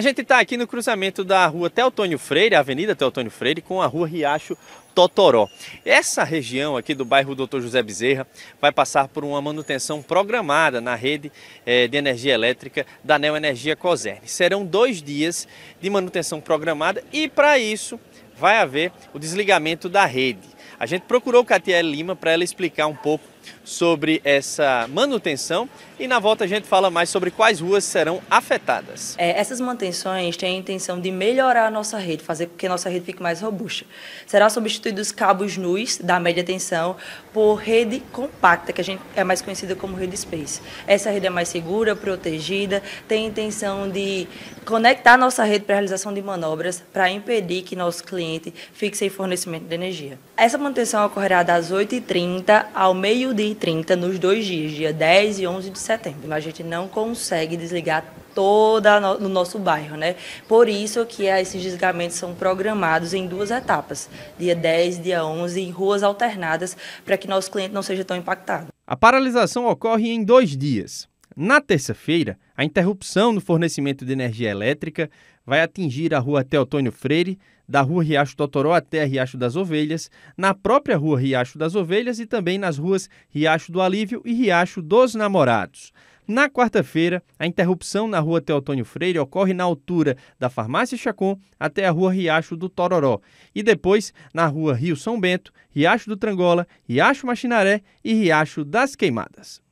A gente está aqui no cruzamento da rua Teotônio Freire, Avenida Teotônio Freire, com a rua Riacho Totoró. Essa região aqui do bairro Doutor José Bezerra vai passar por uma manutenção programada na rede eh, de energia elétrica da Neoenergia Coserne. Serão dois dias de manutenção programada e para isso vai haver o desligamento da rede. A gente procurou Catiele Lima para ela explicar um pouco sobre essa manutenção e na volta a gente fala mais sobre quais ruas serão afetadas. É, essas manutenções têm a intenção de melhorar a nossa rede, fazer com que a nossa rede fique mais robusta. Será substituídos cabos nus da média tensão por rede compacta, que a gente é mais conhecida como rede space. Essa rede é mais segura, protegida, tem a intenção de conectar a nossa rede para a realização de manobras para impedir que nosso cliente fique sem fornecimento de energia. Essa manutenção ocorrerá das 8h30 ao meio-dia e trinta 30 nos dois dias, dia 10 e 11 de setembro. Mas A gente não consegue desligar toda no, no nosso bairro, né? Por isso que é, esses desligamentos são programados em duas etapas, dia 10 e dia 11, em ruas alternadas, para que nosso cliente não seja tão impactado. A paralisação ocorre em dois dias. Na terça-feira, a interrupção no fornecimento de energia elétrica vai atingir a rua Teotônio Freire, da rua Riacho Totoró até Riacho das Ovelhas, na própria rua Riacho das Ovelhas e também nas ruas Riacho do Alívio e Riacho dos Namorados. Na quarta-feira, a interrupção na rua Teotônio Freire ocorre na altura da Farmácia Chacon até a rua Riacho do Tororó e depois na rua Rio São Bento, Riacho do Trangola, Riacho Machinaré e Riacho das Queimadas.